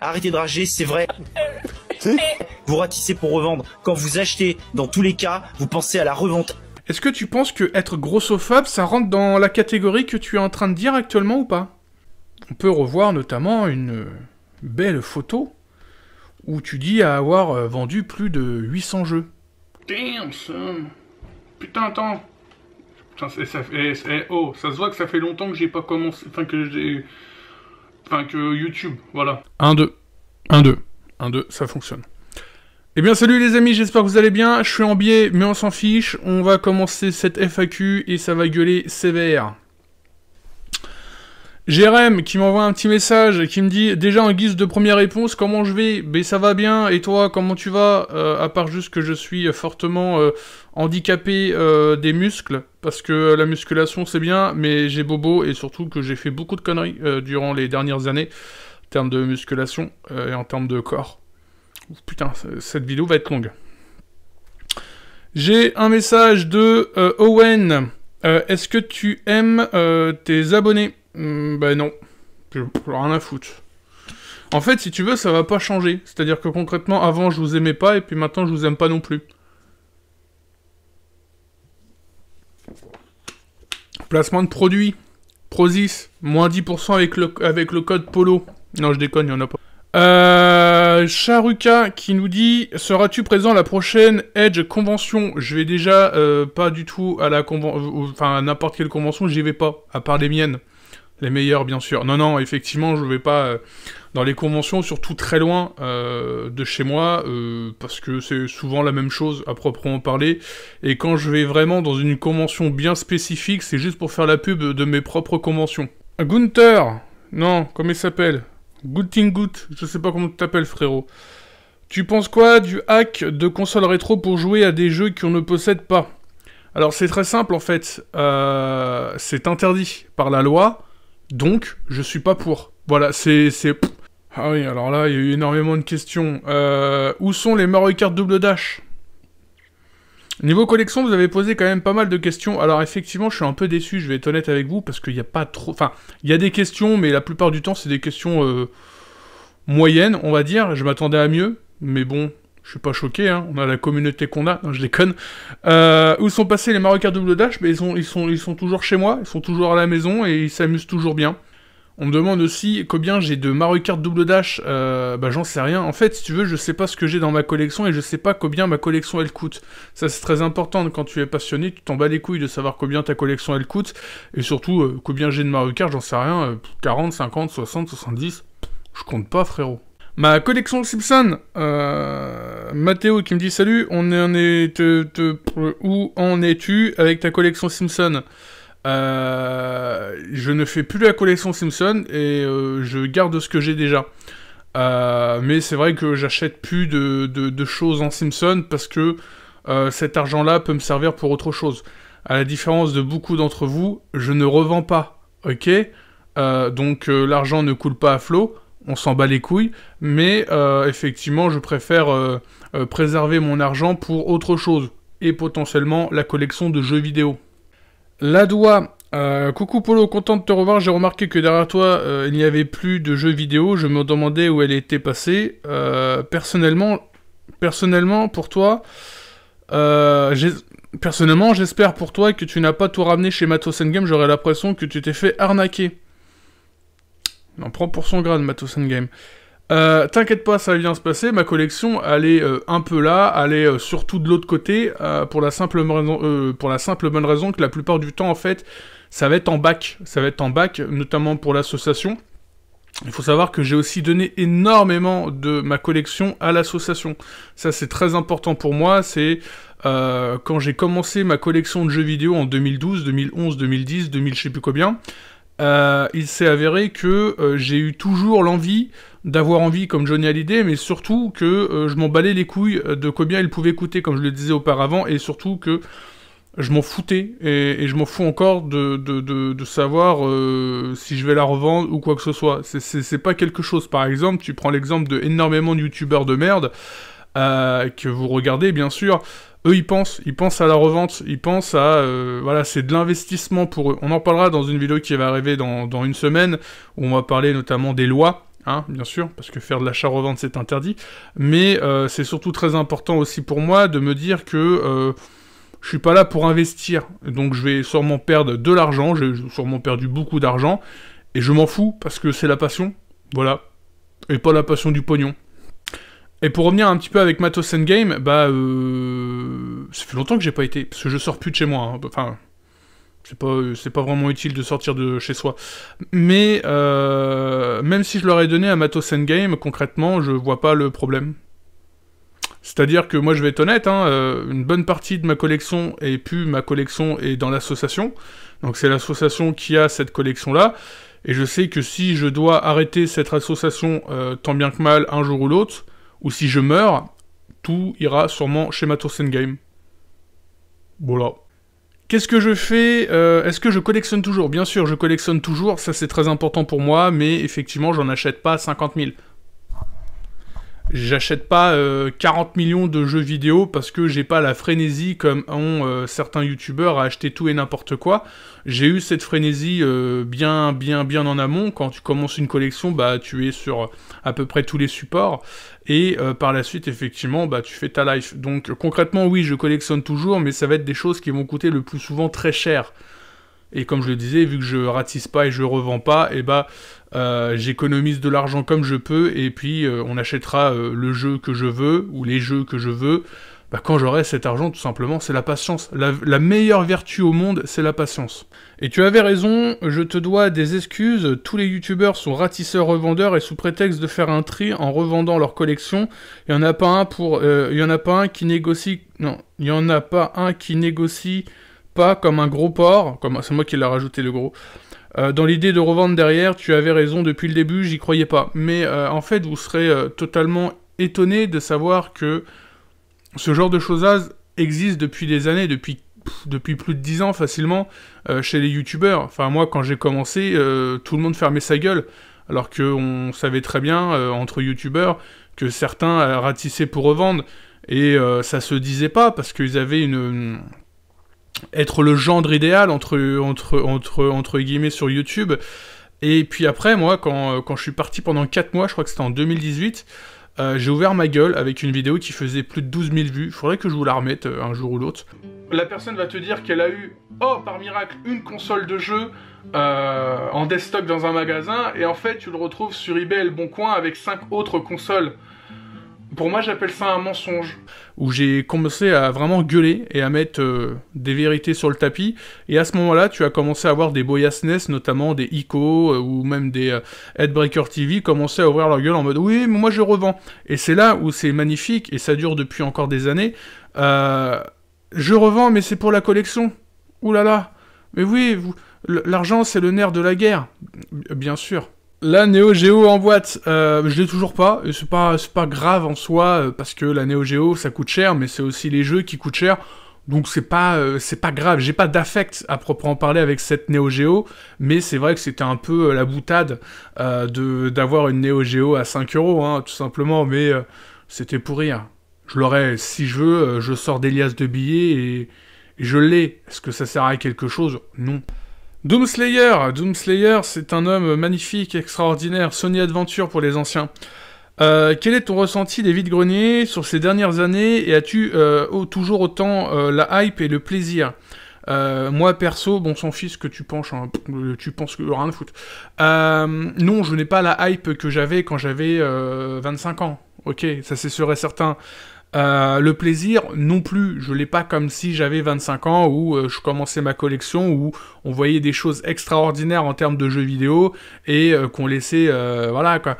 Arrêtez de rager, c'est vrai. Vous ratissez pour revendre. Quand vous achetez, dans tous les cas, vous pensez à la revente. Est-ce que tu penses que être grossophobe, ça rentre dans la catégorie que tu es en train de dire actuellement ou pas On peut revoir notamment une euh, belle photo où tu dis avoir euh, vendu plus de 800 jeux. Damn, ça, Putain, attends. Putain, ça, eh, eh, oh, ça se voit que ça fait longtemps que j'ai pas commencé. Enfin, que j'ai Enfin, que YouTube, voilà. 1, 2. 1, 2. 1, 2, ça fonctionne. Eh bien, salut les amis, j'espère que vous allez bien. Je suis en biais, mais on s'en fiche. On va commencer cette FAQ et ça va gueuler sévère. Jérém qui m'envoie un petit message qui me dit déjà en guise de première réponse comment je vais Ben ça va bien et toi comment tu vas euh, À part juste que je suis fortement euh, handicapé euh, des muscles parce que la musculation c'est bien, mais j'ai bobo et surtout que j'ai fait beaucoup de conneries euh, durant les dernières années en termes de musculation euh, et en termes de corps. Putain, cette vidéo va être longue. J'ai un message de euh, Owen. Est-ce que tu aimes tes abonnés Ben non, rien à foutre. En fait, si tu veux, ça va pas changer. C'est-à-dire que concrètement, avant je vous aimais pas et puis maintenant je vous aime pas non plus. Placement de produit. Prozis, moins 10% avec le, avec le code Polo. Non, je déconne, il n'y en a pas. Euh, Charuka qui nous dit Seras-tu présent à la prochaine Edge convention Je vais déjà euh, pas du tout à la convention, enfin à n'importe quelle convention, j'y vais pas, à part les miennes, les meilleures bien sûr. Non, non, effectivement, je ne vais pas. Euh, dans les conventions, surtout très loin euh, de chez moi, euh, parce que c'est souvent la même chose à proprement parler. Et quand je vais vraiment dans une convention bien spécifique, c'est juste pour faire la pub de mes propres conventions. Gunther Non, comment il s'appelle Gutingut, je sais pas comment tu t'appelles frérot. Tu penses quoi du hack de console rétro pour jouer à des jeux qu'on ne possède pas Alors c'est très simple en fait, euh, c'est interdit par la loi, donc je suis pas pour. Voilà, c'est... Ah oui, alors là, il y a eu énormément de questions. Euh, où sont les Mario double dash Niveau collection, vous avez posé quand même pas mal de questions. Alors effectivement, je suis un peu déçu, je vais être honnête avec vous, parce qu'il n'y a pas trop... Enfin, il y a des questions, mais la plupart du temps, c'est des questions euh, moyennes, on va dire. Je m'attendais à mieux, mais bon, je suis pas choqué, hein. on a la communauté qu'on a, je déconne. Euh, où sont passés les Mario double dash mais ils sont, ils, sont, ils sont toujours chez moi, ils sont toujours à la maison, et ils s'amusent toujours bien. On me demande aussi combien j'ai de Mario double dash. Euh, bah j'en sais rien. En fait, si tu veux, je sais pas ce que j'ai dans ma collection et je sais pas combien ma collection elle coûte. Ça c'est très important quand tu es passionné, tu t'en bats les couilles de savoir combien ta collection elle coûte et surtout euh, combien j'ai de Mario j'en sais rien. 40, 50, 60, 70, je compte pas frérot. Ma collection Simpson, euh, Mathéo qui me dit salut, on est, est où en es-tu avec ta collection Simpson euh, je ne fais plus la collection Simpson et euh, je garde ce que j'ai déjà. Euh, mais c'est vrai que j'achète plus de, choses en Simpson parce que cet argent-là peut me servir pour autre chose. À la différence de beaucoup d'entre vous, je ne revends pas, ok Donc l'argent ne coule pas à flot, on s'en bat les couilles, mais effectivement, je préfère préserver mon argent pour autre chose et potentiellement la collection de jeux vidéo. La doigt euh, coucou Polo, content de te revoir. J'ai remarqué que derrière toi, euh, il n'y avait plus de jeux vidéo. Je me demandais où elle était passée. Euh, personnellement, personnellement, pour toi, personnellement, j'espère pour toi que tu n'as pas tout ramené chez Matos Game. J'aurais l'impression que tu t'es fait arnaquer. On prend pour son grade, Matos Game. Euh, t'inquiète pas, ça va bien se passer. Ma collection, elle est euh, un peu là, elle est euh, surtout de l'autre côté, pour, la simple pour la simple bonne raison que la plupart du temps, en fait, ça va être en bac. Ça va être en bac, notamment pour l'association. Il faut savoir que j'ai aussi donné énormément de ma collection à l'association. Ça, c'est très important pour moi. C'est quand j'ai commencé ma collection de jeux vidéo en 2012, 2011, 2010, 2000, je sais plus combien. Euh, il s'est avéré que euh, j'ai eu toujours l'envie d'avoir envie comme Johnny Hallyday, mais surtout que euh, je m'en balais les couilles de combien il pouvait coûter, comme je le disais auparavant, et surtout que je m'en foutais, et, je m'en fous encore de, savoir si je vais la revendre ou quoi que ce soit. C'est pas quelque chose. Par exemple, tu prends l'exemple de énormément de youtubeurs de merde que vous regardez, bien sûr eux ils pensent, ils pensent à la revente, ils pensent à euh, voilà, c'est de l'investissement pour eux. On en parlera dans une vidéo qui va arriver dans, une semaine où on va parler notamment des lois. Hein, bien sûr, parce que faire de l'achat-revente c'est interdit, mais euh, c'est surtout très important aussi pour moi de me dire que euh, je suis pas là pour investir, donc je vais sûrement perdre de l'argent, j'ai sûrement perdu beaucoup d'argent, et je m'en fous parce que c'est la passion, voilà, et pas la passion du pognon. Et pour revenir un petit peu avec Matos Game, bah, euh, ça fait longtemps que j'ai pas été, parce que je sors plus de chez moi. Hein. Enfin, c'est pas, pas vraiment utile de sortir de chez soi. Mais euh, même si je leur ai donné à Matos Game, concrètement, je vois pas le problème. C'est-à-dire que moi, je vais être honnête, hein, euh, une bonne partie de ma collection est plus ma collection est dans l'association. Donc c'est l'association qui a cette collection-là. Et je sais que si je dois arrêter cette association euh, tant bien que mal un jour ou l'autre, ou si je meurs, tout ira sûrement chez ma Game. Voilà. Qu'est-ce que je fais euh, Est-ce que je collectionne toujours Bien sûr, je collectionne toujours, ça c'est très important pour moi, mais effectivement, j'en achète pas 50 000. J'achète pas 40 euh, millions de jeux vidéo parce que j'ai pas la frénésie comme ont euh, certains youtubeurs à acheter tout et n'importe quoi. J'ai eu cette frénésie euh, bien bien bien en amont. Quand tu commences une collection, bah tu es sur à peu près tous les supports. Et par la suite, effectivement, bah tu fais ta life. Donc concrètement oui je collectionne toujours, mais ça va être des choses qui vont coûter le plus souvent très cher. Et comme je le disais, vu que je ratisse pas et je revends pas, et eh bah ben, euh, j'économise de l'argent comme je peux, et puis euh, on achètera euh, le jeu que je veux, ou les jeux que je veux. Bah, quand j'aurai cet argent, tout simplement, c'est la patience. La, meilleure vertu au monde, c'est la patience. Et tu avais raison, je te dois des excuses. Tous les youtubeurs sont ratisseurs revendeurs et sous prétexte de faire un tri en revendant leur collection, il n'y en a pas un pour, il y en a pas un qui négocie, non, il n'y en a pas un qui négocie pas comme un gros porc, comme c'est moi qui l'ai rajouté le gros. Euh, dans l'idée de revendre derrière, tu avais raison depuis le début, j'y croyais pas. Mais euh, en fait, vous serez euh, totalement étonné de savoir que ce genre de choses-là existe depuis des années, depuis, depuis plus de 10 ans facilement, chez les youtubeurs. Enfin, moi, quand j'ai commencé, tout le monde fermait sa gueule. Alors qu'on savait très bien, entre youtubeurs, que certains ratissaient pour revendre. Et ça se disait pas, parce qu'ils avaient une être le gendre idéal entre, entre, entre, entre guillemets sur YouTube. Et puis après, moi, quand, euh, quand je suis parti pendant 4 mois, je crois que c'était en 2018, euh, j'ai ouvert ma gueule avec une vidéo qui faisait plus de 12 000 vues. Faudrait que je vous la remette euh, un jour ou l'autre. La personne va te dire qu'elle a eu, oh par miracle, une console de jeu en desktop dans un magasin, et en fait tu le retrouves sur eBay le Bon Coin avec 5 autres consoles. Pour moi, j'appelle ça un mensonge. Où j'ai commencé à vraiment gueuler et à mettre euh, des vérités sur le tapis. Et à ce moment-là, tu as commencé à avoir des boyasness, notamment des ICO euh, ou même des euh, Headbreaker TV, commencer à ouvrir leur gueule en mode Oui, mais moi je revends. Et c'est là où c'est magnifique et ça dure depuis encore des années. je revends, mais c'est pour la collection. Ouh là là. Mais oui, vous... l'argent, c'est le nerf de la guerre. Bien sûr. La Neo Geo en boîte, euh, je l'ai toujours pas, et c'est pas, pas grave en soi, euh, parce que la Neo Geo ça coûte cher, mais c'est aussi les jeux qui coûtent cher, donc c'est pas, euh, c'est pas grave, j'ai pas d'affect à proprement parler avec cette Neo Geo, mais c'est vrai que c'était un peu la boutade de, d'avoir une Neo Geo à 5 euros, hein, tout simplement, mais c'était pour rire. Je l'aurais, si je veux, je sors des liasses de billets et, et je l'ai. Est-ce que ça sert à quelque chose Non. Doomslayer, Doomslayer, c'est un homme magnifique, extraordinaire, Sony Adventure pour les anciens. Euh, quel est ton ressenti des vides-greniers sur ces dernières années et as-tu euh, toujours autant euh, la hype et le plaisir moi perso, bon sans fils que tu penches, hein. tu penses que rien de foot. non, je n'ai pas la hype que j'avais quand j'avais 25 ans. Ok, ça c'est sûr certain. Euh, le plaisir, non plus, je l'ai pas comme si j'avais 25 ans où euh, je commençais ma collection où on voyait des choses extraordinaires en termes de jeux vidéo et euh, qu'on laissait, voilà quoi,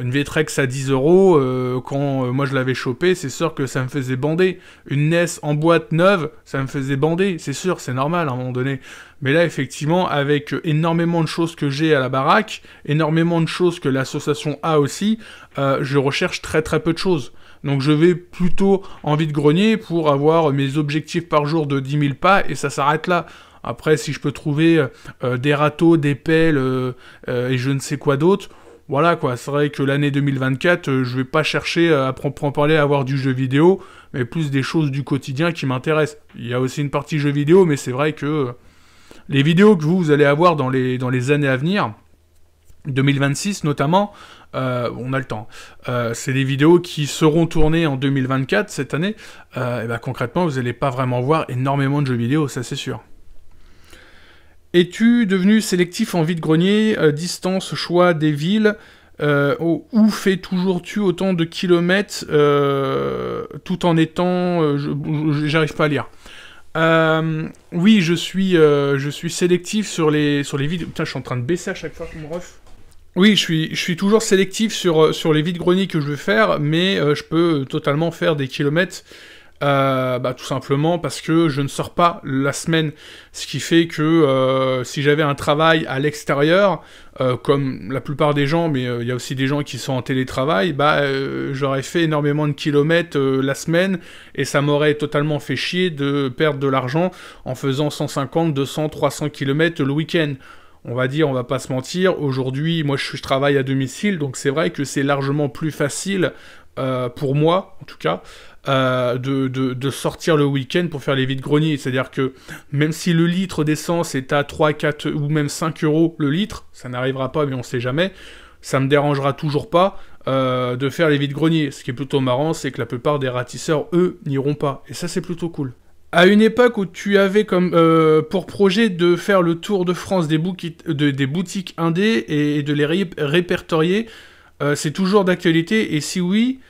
une V-TREX à 10 euros quand moi je l'avais chopé, c'est sûr que ça me faisait bander. Une NES en boîte neuve, ça me faisait bander, c'est sûr, c'est normal à un moment donné. Mais là, effectivement, avec énormément de choses que j'ai à la baraque, énormément de choses que l'association a aussi, je recherche très très peu de choses. Donc je vais plutôt envie de grenier pour avoir mes objectifs par jour de 10 000 pas et ça s'arrête là. Après, si je peux trouver euh, euh, des râteaux, des pelles euh, et je ne sais quoi d'autre, voilà quoi. C'est vrai que l'année 2024, je vais pas chercher à proprement parler à avoir du jeu vidéo, mais plus des choses du quotidien qui m'intéressent. Il y a aussi une partie jeu vidéo, mais c'est vrai que les vidéos que vous, vous allez avoir dans les, dans les années à venir, 2026 notamment, euh, on a le temps. Euh, c'est des vidéos qui seront tournées en 2024 cette année. Euh, et ben, concrètement, vous n'allez pas vraiment voir énormément de jeux vidéo, ça c'est sûr. Es-tu devenu sélectif en vide-grenier, distance, choix des villes oh, Où fais toujours tu autant de kilomètres tout en étant... J'arrive pas à lire. oui, je suis, je suis sélectif sur les, sur les vidéos. Putain, je suis en train de baisser à chaque fois qu'on me ref. Oui, je suis, je suis toujours sélectif sur, euh, sur les vides greniers que je veux faire, mais euh, je peux euh, totalement faire des kilomètres. bah, tout simplement parce que je ne sors pas la semaine. Ce qui fait que si j'avais un travail à l'extérieur, comme la plupart des gens, mais il y a aussi des gens qui sont en télétravail, bah, j'aurais fait énormément de kilomètres la semaine et ça m'aurait totalement fait chier de perdre de l'argent en faisant 150, 200, 300 kilomètres le week-end on va dire, on va pas se mentir, aujourd'hui, moi je, travaille à domicile, donc c'est vrai que c'est largement plus facile euh, pour moi, en tout cas, euh, de, sortir le week-end pour faire les vides greniers. C'est-à-dire que même si le litre d'essence est à 3, 4 ou même 5 euros le litre, ça n'arrivera pas, mais on sait jamais, ça me dérangera toujours pas euh, de faire les vides greniers. Ce qui est plutôt marrant, c'est que la plupart des ratisseurs, eux, n'iront pas. Et ça, c'est plutôt cool à une époque où tu avais comme euh, pour projet de faire le tour de France des, boutiques indées et, de les répertorier, euh, c'est toujours d'actualité Et si oui,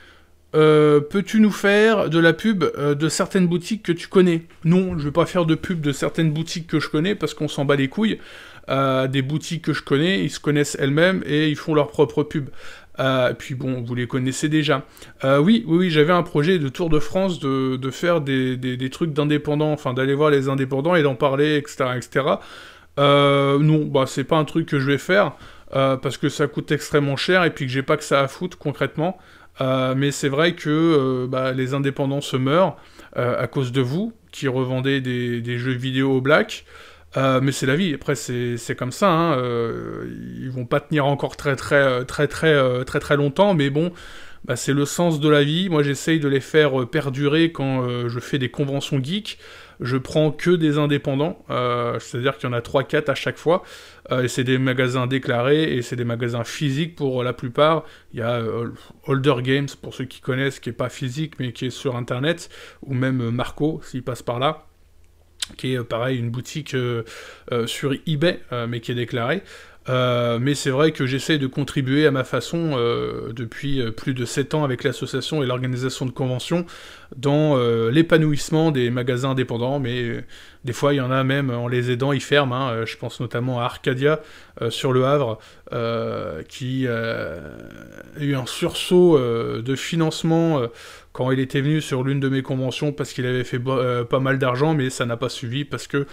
euh, peux-tu nous faire de la pub de certaines boutiques que tu connais Non, je ne vais pas faire de pub de certaines boutiques que je connais parce qu'on s'en bat les couilles. des boutiques que je connais, ils se connaissent elles-mêmes et ils font leur propre pub. Euh, puis bon, vous les connaissez déjà. Euh, oui, oui, oui j'avais un projet de Tour de France de, faire des, trucs d'indépendants, enfin d'aller voir les indépendants et d'en parler, etc. etc. Euh, non, bah, c'est pas un truc que je vais faire parce que ça coûte extrêmement cher et puis que j'ai pas que ça à foutre concrètement. mais c'est vrai que bah, les indépendants se meurent à cause de vous qui revendez des, des jeux vidéo au black. Euh, mais c'est la vie. Après, c'est comme ça. Hein. Euh, ils vont pas tenir encore très très euh, très très très très, longtemps. Mais bon, bah, c'est le sens de la vie. Moi, j'essaye de les faire perdurer quand je fais des conventions geeks. Je prends que des indépendants, c'est-à-dire qu'il y en a 3-4 à chaque fois. et c'est des magasins déclarés et c'est des magasins physiques pour la plupart. Il y a Older Games pour ceux qui connaissent, qui est pas physique mais qui est sur internet, ou même Marco s'il passe par là qui est euh, pareil une boutique euh, euh, sur eBay, mais qui est déclarée. Euh, mais c'est vrai que j'essaie de contribuer à ma façon euh, depuis euh, plus de 7 ans avec l'association et l'organisation de conventions dans l'épanouissement des magasins indépendants, mais des fois il y en a même en les aidant, ils ferment. Hein. je pense notamment à Arcadia sur le Havre qui a eu un sursaut de financement quand il était venu sur l'une de mes conventions parce qu'il avait fait pas mal d'argent, mais ça n'a pas suivi parce que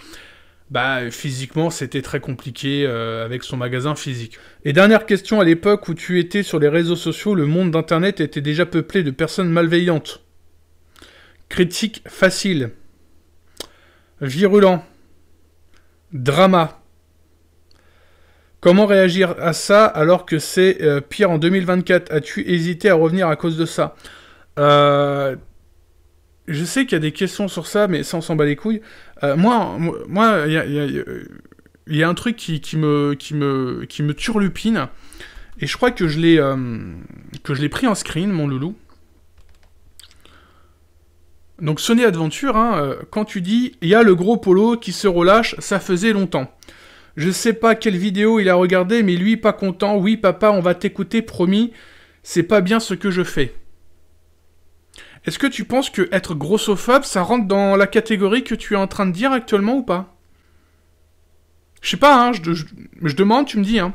bah, physiquement, c'était très compliqué euh, avec son magasin physique. Et dernière question, à l'époque où tu étais sur les réseaux sociaux, le monde d'Internet était déjà peuplé de personnes malveillantes. Critique facile. Virulent. Drama. Comment réagir à ça alors que c'est euh, pire en 2024 As-tu hésité à revenir à cause de ça euh, je sais qu'il y a des questions sur ça, mais ça, on s'en bat les couilles. Euh, moi, moi, il y a, un truc qui, me, qui, me, qui me turlupine, et je crois que je l'ai euh, que je l'ai pris en screen, mon loulou. Donc Sony Adventure, hein, euh, quand tu dis il y a le gros polo qui se relâche, ça faisait longtemps. Je sais pas quelle vidéo il a regardé, mais lui pas content. Oui papa, on va t'écouter, promis. C'est pas bien ce que je fais. Est-ce que tu penses que être grossophobe, ça rentre dans la catégorie que tu es en train de dire actuellement ou pas Je sais pas, hein, je, demande, tu me dis. Hein.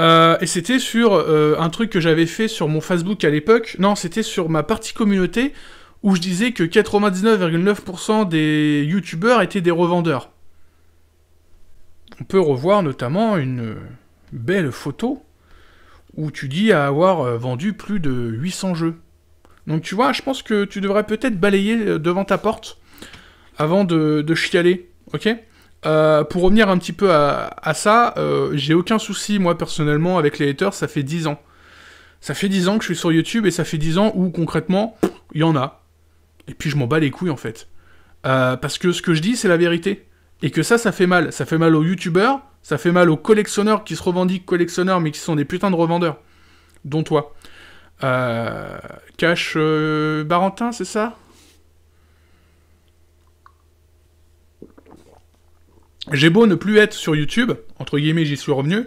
Euh, et c'était sur euh, un truc que j'avais fait sur mon Facebook à l'époque. Non, c'était sur ma partie communauté où je disais que 99,9% des youtubeurs étaient des revendeurs. On peut revoir notamment une belle photo où tu dis avoir euh, vendu plus de 800 jeux. Donc tu vois, je pense que tu devrais peut-être balayer euh, devant ta porte avant de, de chialer, ok euh, pour revenir un petit peu à, ça, j'ai aucun souci, moi, personnellement, avec les haters, ça fait 10 ans. Ça fait 10 ans que je suis sur YouTube, et ça fait 10 ans où, concrètement, il y en a. Et puis je m'en bats les couilles, en fait. parce que ce que je dis, c'est la vérité. Et que ça, ça fait mal. Ça fait mal aux Youtubers. Ça fait mal aux collectionneurs qui se revendiquent collectionneurs, mais qui sont des putains de revendeurs. Dont toi. Euh, Cash euh, Barentin, c'est ça J'ai beau ne plus être sur YouTube, entre guillemets, j'y suis revenu.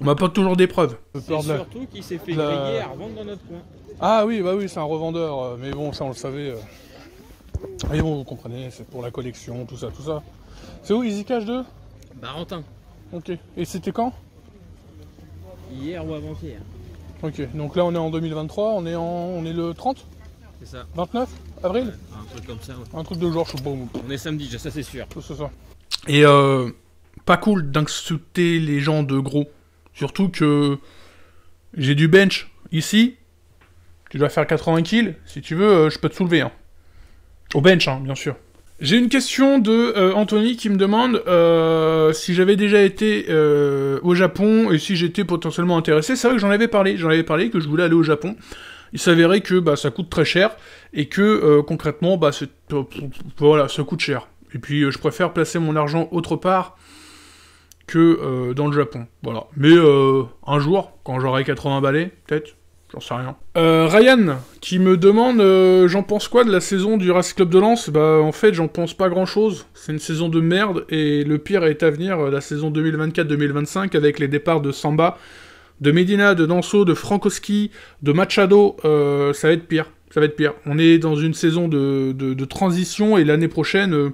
On m'a pas toujours des preuves. surtout qu'il s'est fait à revendre dans notre coin. Ah oui, bah oui, c'est un revendeur, euh, mais bon, ça on le savait. Mais euh. bon, vous comprenez, c'est pour la collection, tout ça, tout ça. C'est où Easy Cash 2 Barentin. Ok. Et c'était quand Hier ou avant-hier. Ok. Donc là, on est en 2023. On est, en, on est le 30 C'est ça. 29 avril Un truc comme ça, Un truc de genre, je sais pas On est samedi, ça c'est sûr. C'est ça. Et euh, pas cool d'insulter les gens de gros. Surtout que j'ai du bench ici. Tu dois faire 80 kills. Si tu veux, euh, je peux te soulever. Hein. Au bench, hein, bien sûr. J'ai une question de euh, Anthony qui me demande euh, si j'avais déjà été euh, au Japon et si j'étais potentiellement intéressé. C'est vrai que j'en avais parlé, j'en avais parlé que je voulais aller au Japon. Il s'avérait que bah, ça coûte très cher et que concrètement bah, ça coûte cher. Et puis je préfère placer mon argent autre part que dans le Japon. Voilà. Mais un jour, quand j'aurai 80 balais, peut-être, J'en sais rien. Euh, Ryan, qui me demande euh, j'en pense quoi de la saison du Racing Club de Lens Bah en fait j'en pense pas grand chose. C'est une saison de merde et le pire est à venir, euh, la saison 2024-2025 avec les départs de Samba, de Medina, de Danso, de Frankowski, de Machado, ça va être pire. Ça va être pire. On est dans une saison de transition et l'année prochaine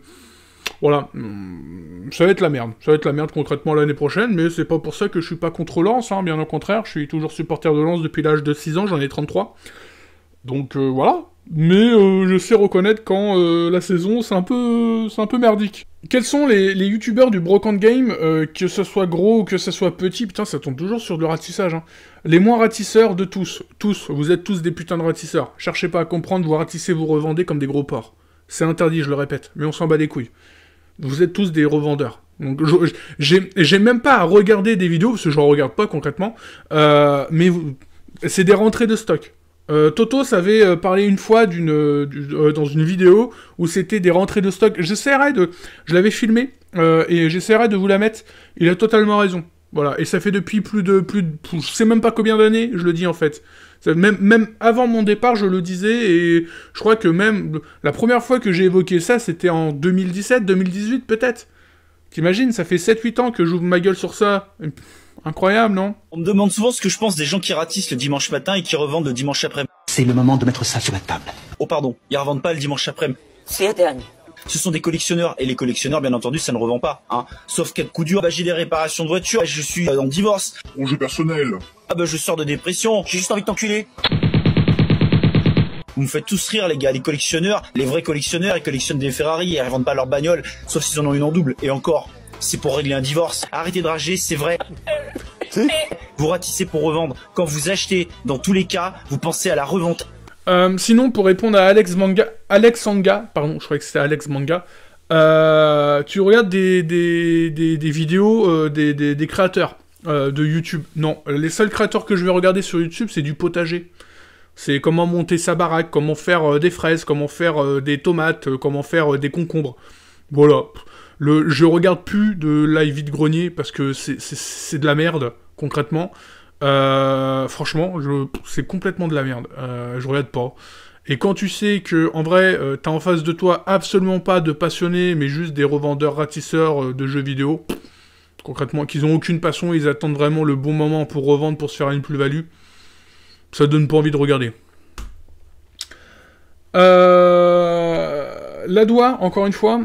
voilà, hmm, ça va être la merde. Ça va être la merde concrètement l'année prochaine, mais c'est pas pour ça que je suis pas contre Lance, hein. bien au contraire, je suis toujours supporter de Lance depuis l'âge de 6 ans, j'en ai 33. Donc euh, voilà. Mais euh, je sais reconnaître quand euh, la saison c'est un peu c'est un peu merdique. Quels sont les, les youtubeurs du Broken Game, que ce soit gros ou que ce soit petit, putain ça tombe toujours sur le ratissage. Hein. Les moins ratisseurs de tous, tous, vous êtes tous des putains de ratisseurs. Cherchez pas à comprendre, vous ratissez, vous revendez comme des gros porcs. C'est interdit, je le répète, mais on s'en bat les couilles. Vous êtes tous des revendeurs. Donc, j'ai même pas à regarder des vidéos, parce que je ne regarde pas concrètement, euh, mais c'est des rentrées de stock. Euh, Toto savait euh, parlé une fois dans une vidéo où c'était des rentrées de stock. J'essaierai de. Je l'avais filmé et j'essaierai de vous la mettre. Il a totalement raison. Voilà. Et ça fait depuis plus de. Plus de je sais même pas combien d'années, je le dis en fait. Même, avant mon départ, je le disais, et je crois que même la première fois que j'ai évoqué ça, c'était en 2017, 2018 peut-être. T'imagines, ça fait 7-8 ans que j'ouvre ma gueule sur ça. Incroyable, non On me demande souvent ce que je pense des gens qui ratissent le dimanche matin et qui revendent le dimanche après. C'est le moment de mettre ça sur la table. Oh pardon, ils revendent pas le dimanche après. C'est la dernière ce sont des collectionneurs et les collectionneurs, bien entendu, ça ne revend pas. Hein. Sauf quelques coups durs, bah, j'ai des réparations de voiture, je suis euh, en divorce. jeu personnel. Ah bah je sors de dépression, j'ai juste envie de t'enculer. Vous me faites tous rire, les gars. Les collectionneurs, les vrais collectionneurs, ils collectionnent des Ferrari, ils revendent pas leur bagnole, sauf s'ils en ont une en double. Et encore, c'est pour régler un divorce. Arrêtez de rager, c'est vrai. Vous ratissez pour revendre. Quand vous achetez, dans tous les cas, vous pensez à la revente. Euh, sinon, pour répondre à Alex Manga, Alex Manga, pardon, je que c'était Alex Manga, euh, tu regardes des, vidéos euh, des, créateurs de YouTube. Non, les seuls créateurs que je vais regarder sur YouTube, c'est du potager. C'est comment monter sa baraque, comment faire des fraises, comment faire des tomates, comment faire des concombres. Voilà. Le, je regarde plus de live vide grenier parce que c'est de la merde, concrètement. Euh, franchement, c'est complètement de la merde. Euh, je regarde pas. Et quand tu sais que, en vrai, euh, t'as en face de toi absolument pas de passionnés, mais juste des revendeurs ratisseurs de jeux vidéo, concrètement, qu'ils ont aucune passion, ils attendent vraiment le bon moment pour revendre, pour se faire une plus-value, ça donne pas envie de regarder. La doigt, encore une fois.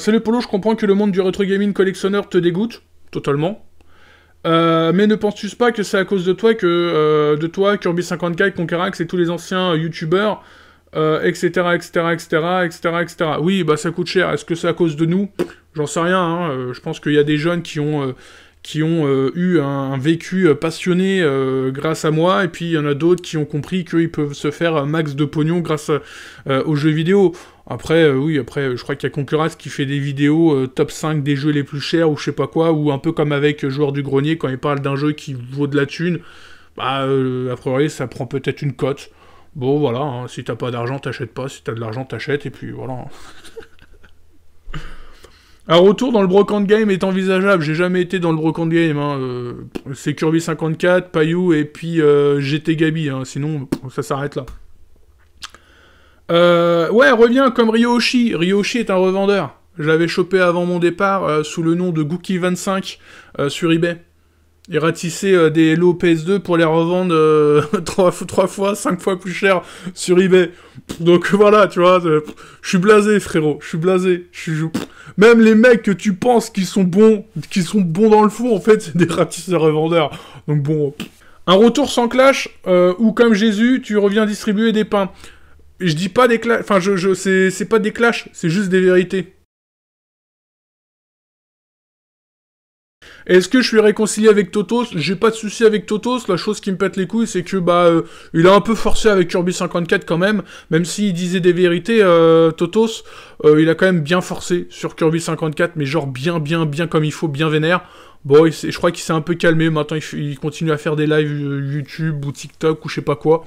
salut Polo, je comprends que le monde du retro gaming collectionneur te dégoûte. Totalement. Euh, mais ne penses-tu pas que c'est à cause de toi que euh, de toi, Kirby54, Conquerax et tous les anciens youtubeurs, etc., etc., etc., etc., etc. Oui, bah ça coûte cher. Est-ce que c'est à cause de nous J'en sais rien. Hein. Euh, je pense qu'il y a des jeunes qui ont qui ont euh, eu un, vécu euh, passionné euh, grâce à moi, et puis il y en a d'autres qui ont compris qu'ils peuvent se faire un max de pognon grâce aux jeux vidéo. Après, oui, après, je crois qu'il y a Concurrence qui fait des vidéos top 5 des jeux les plus chers, ou je sais pas quoi, ou un peu comme avec Joueur du Grenier, quand il parle d'un jeu qui vaut de la thune, bah, a priori, ça prend peut-être une cote. Bon, voilà, hein, si t'as pas d'argent, t'achètes pas, si t'as de l'argent, t'achètes, et puis voilà. Hein. Un retour dans le brocante game est envisageable. J'ai jamais été dans le brocante game. Hein. Euh, c'est Kirby 54, Payou et puis euh, GT Gabi. Hein. Sinon, ça s'arrête là. Euh, ouais, reviens comme Ryoshi. Ryoshi est un revendeur. J'avais chopé avant mon départ sous le nom de Gookie25 sur eBay et ratisser euh, des lots PS2 pour les revendre 3, euh, fois, 5 fois plus cher sur eBay. Donc voilà, tu vois, euh, je suis blasé, frérot, je suis blasé. je Même les mecs que tu penses qu'ils sont bons, qui sont bons dans le fond, en fait, c'est des ratisseurs-revendeurs. Donc bon... Un retour sans clash, ou comme Jésus, tu reviens distribuer des pains. Je dis pas des clashs, enfin, je, je c'est pas des clashs, c'est juste des vérités. Est-ce que je suis réconcilié avec Totos J'ai pas de souci avec Totos. La chose qui me pète les couilles, c'est que bah euh, il a un peu forcé avec Kirby 54 quand même, même s'il disait des vérités. Euh, Totos, euh, il a quand même bien forcé sur Kirby 54, mais genre bien, bien, bien comme il faut, bien vénère. Bon, je crois qu'il s'est un peu calmé. Maintenant, il, continue à faire des lives euh, YouTube ou TikTok ou je sais pas quoi.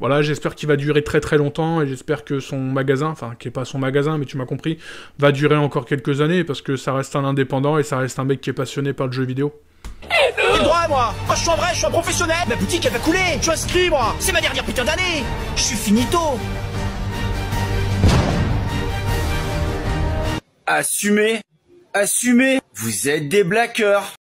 Voilà, j'espère qu'il va durer très très longtemps et j'espère que son magasin, enfin, qui est pas son magasin, mais tu m'as compris, va durer encore quelques années parce que ça reste un indépendant et ça reste un mec qui est passionné par le jeu vidéo. et droit, moi Moi, je suis en vrai, je suis un professionnel Ma boutique, elle va couler Tu suis moi C'est ma dernière putain d'année Je suis finito Assumez Assumez Vous êtes des blackers